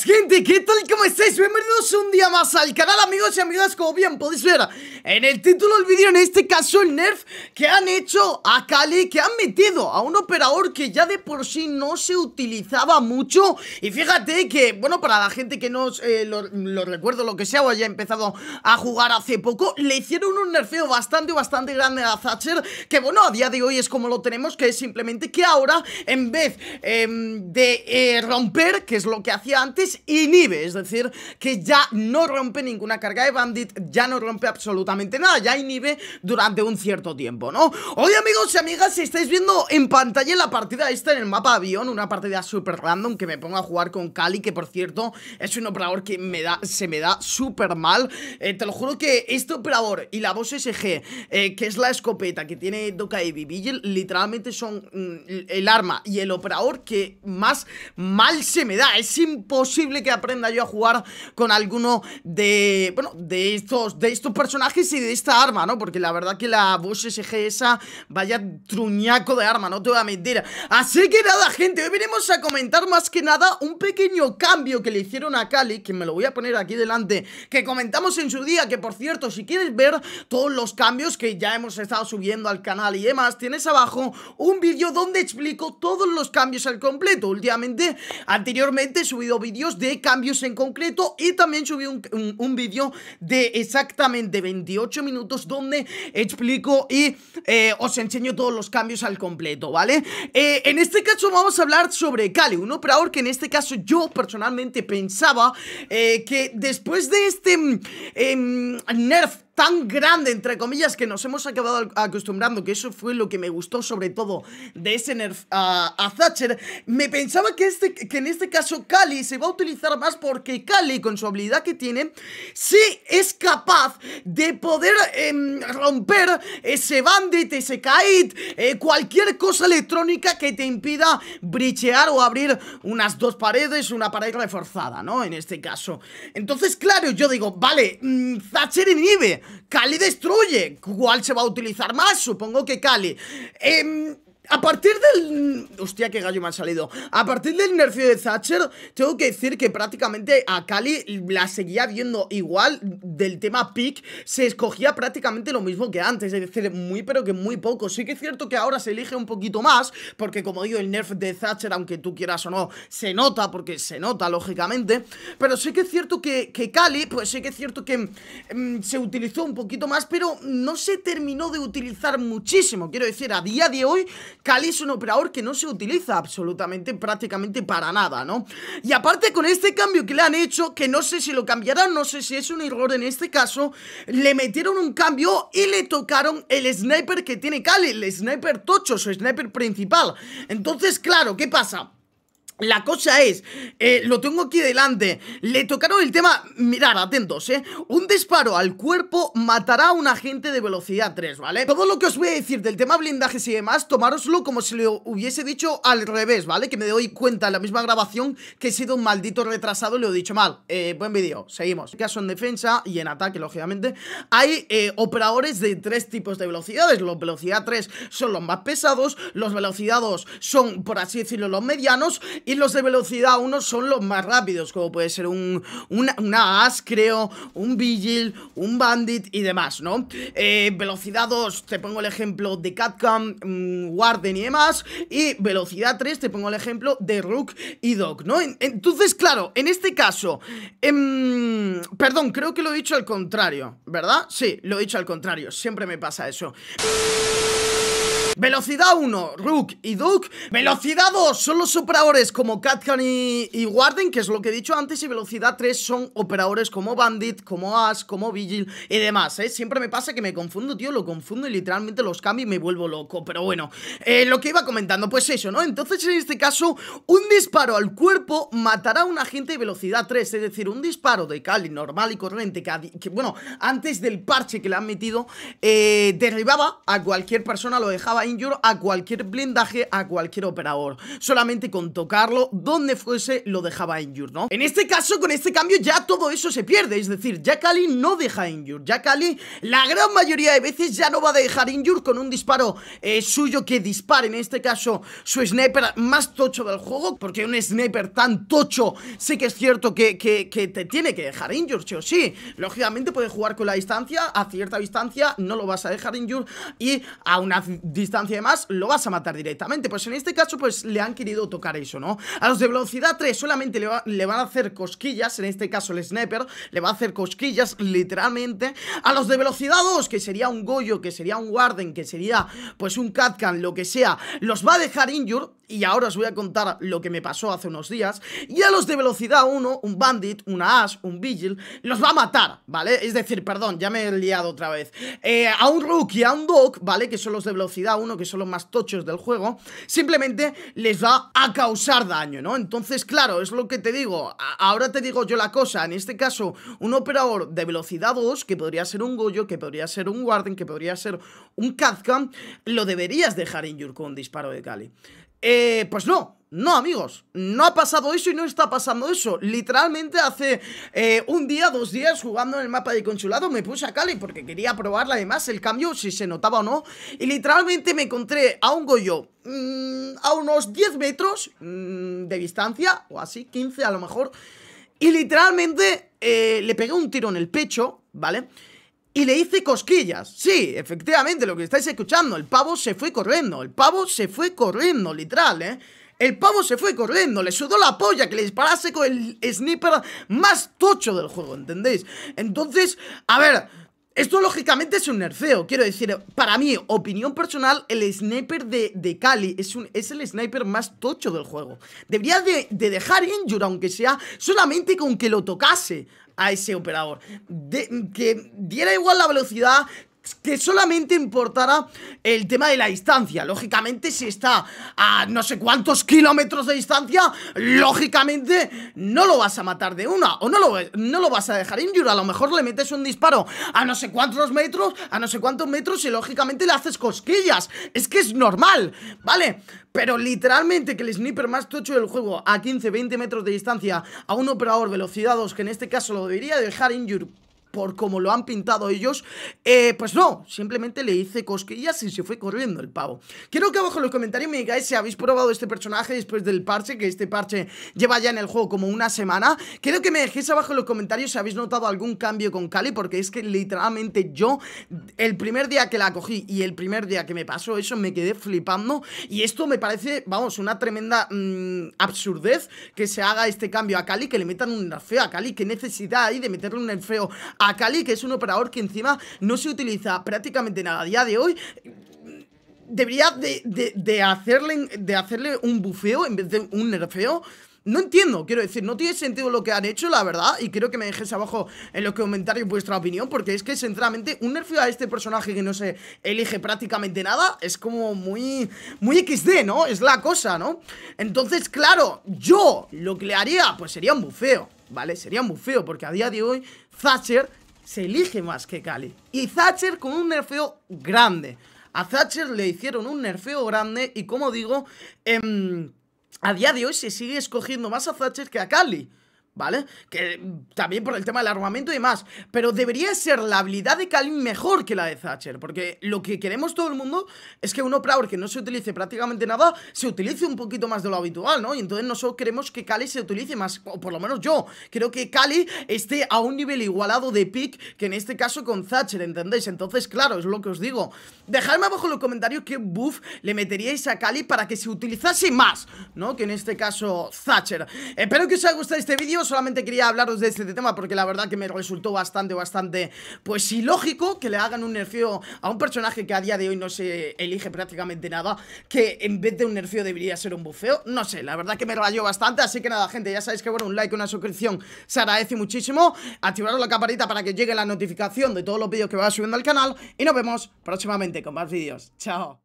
gente, ¿qué tal? ¿Cómo estáis? Bienvenidos un día más al canal amigos y amigas Como bien podéis ver, en el título del vídeo, en este caso el nerf que han hecho a Kali, que han metido a un operador que ya de por sí no se utilizaba mucho. Y fíjate que, bueno, para la gente que no eh, lo, recuerdo, lo que sea, o haya empezado a jugar hace poco, le hicieron un nerfeo bastante, bastante grande a Thatcher, que bueno, a día de hoy es como lo tenemos, que es simplemente que ahora, en vez em, de eh, romper, que es lo que hacía antes, inhibe, es decir, que ya no rompe ninguna carga de bandit, ya no rompe absolutamente nada, ya inhibe durante un cierto tiempo, ¿no? Hoy amigos y amigas, si estáis viendo en pantalla la partida esta en el mapa avión, una partida super random que me pongo a jugar con Cali, que por cierto es un operador que me da, se me da súper mal, eh, te lo juro que este operador y la voz SG, eh, que es la escopeta que tiene Doka y Vigil, literalmente son mm, el arma y el operador que más mal se me da, es imposible que aprenda yo a jugar con alguno de, bueno, de estos, de estos personajes y de esta arma, ¿no? Porque la verdad que la voz SG esa, vaya truñaco de arma, no te voy a mentir. Así que nada, gente, hoy venimos a comentar más que nada un pequeño cambio que le hicieron a Cali, que me lo voy a poner aquí delante, que comentamos en su día, que por cierto, si quieres ver todos los cambios que ya hemos estado subiendo al canal y demás, tienes abajo un vídeo donde explico todos los cambios al completo. Últimamente, anteriormente he subido vídeos de cambios en concreto y también subí un, vídeo de exactamente 20 ocho minutos donde explico y eh, os enseño todos los cambios al completo, ¿vale? Eh, en este caso vamos a hablar sobre Cali, un operador que en este caso yo personalmente pensaba eh, que después de este mm, em, nerf tan grande, entre comillas, que nos hemos acabado acostumbrando, que eso fue lo que me gustó sobre todo de ese nerf ah, a, Thatcher, me pensaba que, este, que en este caso Kali se va a utilizar más porque Kali, con su habilidad que tiene, sí es capaz de poder em, romper ese bandit, ese kite, eh, cualquier cosa electrónica que te impida brichear o abrir unas dos paredes, una pared reforzada, ¿no? En este caso. Entonces, claro, yo digo, vale, mm, Thatcher y inhibe Kali destruye. ¿Cuál se va a utilizar más? Supongo que Kali. Eh, em, a partir del... Hostia, qué gallo me ha salido. A partir del nerf de Thatcher, tengo que decir que prácticamente a Cali la seguía viendo igual del tema pick. Se escogía prácticamente lo mismo que antes, es decir, muy pero que muy poco. Sí que es cierto que ahora se elige un poquito más, porque como digo, el nerf de Thatcher, aunque tú quieras o no, se nota, porque se nota, lógicamente. Pero sí que es cierto que, que Cali, pues sí que es cierto que mm, se utilizó un poquito más, pero no se terminó de utilizar muchísimo. Quiero decir, a día de hoy Kali es un operador que no se utiliza absolutamente, prácticamente para nada, ¿no? Y aparte con este cambio que le han hecho, que no sé si lo cambiarán, no sé si es un error en este caso, le metieron un cambio y le tocaron el sniper que tiene cali el sniper tocho, su sniper principal. Entonces, claro, ¿qué pasa? La cosa es, eh, lo tengo aquí delante, le tocaron el tema, Mirad, atentos, ¿eh? Un disparo al cuerpo matará a un agente de velocidad 3, ¿vale? Todo lo que os voy a decir del tema blindajes y demás, tomároslo como si lo hubiese dicho al revés, ¿vale? Que me doy cuenta en la misma grabación que he sido un maldito retrasado y lo he dicho mal. Eh, buen vídeo, seguimos. En Caso en defensa y en ataque, lógicamente, hay eh, operadores de tres tipos de velocidades. Los velocidad 3 son los más pesados, los velocidad 2 son, por así decirlo, los medianos y los de velocidad 1 son los más rápidos, como puede ser un, una, As, creo, un Vigil, un Bandit y demás, ¿no? Eh, velocidad 2, te pongo el ejemplo de Catcam, mm, Warden y demás. Y velocidad 3, te pongo el ejemplo de Rook y dog ¿no? entonces, claro, en este caso, em, perdón, creo que lo he dicho al contrario, ¿verdad? Sí, lo he dicho al contrario, siempre me pasa eso. Velocidad 1, Rook y Duke Velocidad 2, son los operadores como Katkan y, Warden Que es lo que he dicho antes Y velocidad 3 son operadores como Bandit, como Ash, como Vigil y demás ¿eh? Siempre me pasa que me confundo, tío, lo confundo Y literalmente los cambio y me vuelvo loco Pero bueno, eh, lo que iba comentando, pues eso, ¿no? Entonces en este caso, un disparo al cuerpo matará a un agente de velocidad 3 Es decir, un disparo de Cali normal y corriente que, bueno, antes del parche que le han metido eh, Derribaba a cualquier persona, lo dejaba a cualquier blindaje, a cualquier operador. Solamente con tocarlo, donde fuese, lo dejaba Injure, ¿no? En este caso, con este cambio ya todo eso se pierde, es decir, Jackali no deja Injure. Jackali, la gran mayoría de veces ya no va a dejar Injure con un disparo eh, suyo que dispare, en este caso, su sniper más tocho del juego, porque un sniper tan tocho, sé que es cierto que, te tiene que dejar Injure, sí sí. Lógicamente puede jugar con la distancia, a cierta distancia no lo vas a dejar Injure y a una distancia y demás, lo vas a matar directamente. Pues en este caso, pues le han querido tocar eso, ¿no? A los de velocidad 3 solamente le, van a hacer cosquillas, en este caso el sniper, le va a hacer cosquillas, literalmente. A los de velocidad 2, que sería un Goyo, que sería un Warden, que sería pues un Catcan, lo que sea, los va a dejar injured y ahora os voy a contar lo que me pasó hace unos días, y a los de velocidad 1, un Bandit, una Ash, un Vigil, los va a matar, ¿vale? Es decir, perdón, ya me he liado otra vez. Eh, a un rookie y a un Doc, ¿vale? Que son los de velocidad 1, que son los más tochos del juego, simplemente les va a causar daño, ¿no? Entonces, claro, es lo que te digo, ahora te digo yo la cosa, en este caso, un operador de velocidad 2, que podría ser un Goyo, que podría ser un Warden, que podría ser un Kazkan, lo deberías dejar en Yurko un disparo de Cali. Eh, pues no, no, amigos, no ha pasado eso y no está pasando eso. Literalmente hace eh, un día, dos días, jugando en el mapa de Consulado, me puse a Cali porque quería probarla además el cambio, si se notaba o no. Y literalmente me encontré a un Goyo mm, a unos 10 metros mm, de distancia, o así, 15 a lo mejor. Y literalmente eh, le pegué un tiro en el pecho, ¿vale? vale y le hice cosquillas. Sí, efectivamente, lo que estáis escuchando, el pavo se fue corriendo, el pavo se fue corriendo, literal, ¿eh? El pavo se fue corriendo, le sudó la polla que le disparase con el sniper más tocho del juego, ¿entendéis? Entonces, a ver... Esto lógicamente es un nerfeo, quiero decir, para mi opinión personal, el sniper de, Cali Kali es, un, es el sniper más tocho del juego. Debería de, dejar Injure, aunque sea solamente con que lo tocase a ese operador. que diera igual la velocidad, que solamente importará el tema de la distancia. Lógicamente, si está a no sé cuántos kilómetros de distancia, lógicamente no lo vas a matar de una o no lo, no lo vas a dejar injur. A lo mejor le metes un disparo a no sé cuántos metros, a no sé cuántos metros y lógicamente le haces cosquillas. Es que es normal, ¿vale? Pero literalmente que el sniper más tocho del juego a 15-20 metros de distancia a un operador velocidad 2, que en este caso lo debería dejar injured por como lo han pintado ellos, eh, pues no, simplemente le hice cosquillas y se fue corriendo el pavo. Quiero que abajo en los comentarios me digáis si habéis probado este personaje después del parche, que este parche lleva ya en el juego como una semana. Quiero que me dejéis abajo en los comentarios si habéis notado algún cambio con Cali, porque es que literalmente yo, el primer día que la cogí y el primer día que me pasó eso, me quedé flipando. Y esto me parece, vamos, una tremenda mm, absurdez que se haga este cambio a Cali, que le metan un nerfeo a Cali, que necesidad hay de meterle un nerfeo Cali, que es un operador que encima no se utiliza prácticamente nada a día de hoy debería de, hacerle, de hacerle un bufeo en vez de un nerfeo. No entiendo, quiero decir, no tiene sentido lo que han hecho, la verdad Y quiero que me dejéis abajo en los comentarios vuestra opinión Porque es que, sinceramente, un nerfeo a este personaje que no se elige prácticamente nada Es como muy... muy XD, ¿no? Es la cosa, ¿no? Entonces, claro, yo lo que le haría, pues sería un bufeo ¿vale? Sería muy feo porque a día de hoy Thatcher se elige más que Cali. Y Thatcher con un nerfeo grande. A Thatcher le hicieron un nerfeo grande y como digo, em, a día de hoy se sigue escogiendo más a Thatcher que a Cali. ¿vale? Que mm, también por el tema del armamento y demás, pero debería ser la habilidad de Kali mejor que la de Thatcher, porque lo que queremos todo el mundo es que uno Prower que no se utilice prácticamente nada, se utilice un poquito más de lo habitual, ¿no? Y entonces nosotros queremos que Kali se utilice más, o por lo menos yo, creo que Kali esté a un nivel igualado de pick que en este caso con Thatcher, ¿entendéis? Entonces, claro, es lo que os digo. Dejadme abajo en los comentarios qué buff le meteríais a Kali para que se utilizase más, ¿no? Que en este caso Thatcher. Espero que os haya gustado este vídeo, Solamente quería hablaros de este tema porque la verdad que me resultó bastante, bastante Pues ilógico que le hagan un nerfeo a un personaje que a día de hoy no se elige prácticamente nada Que en vez de un nerfeo debería ser un bufeo No sé, la verdad que me rayó bastante Así que nada, gente, ya sabéis que bueno, un like, una suscripción se agradece muchísimo Activaros la campanita para que llegue la notificación de todos los vídeos que va subiendo al canal Y nos vemos próximamente con más vídeos Chao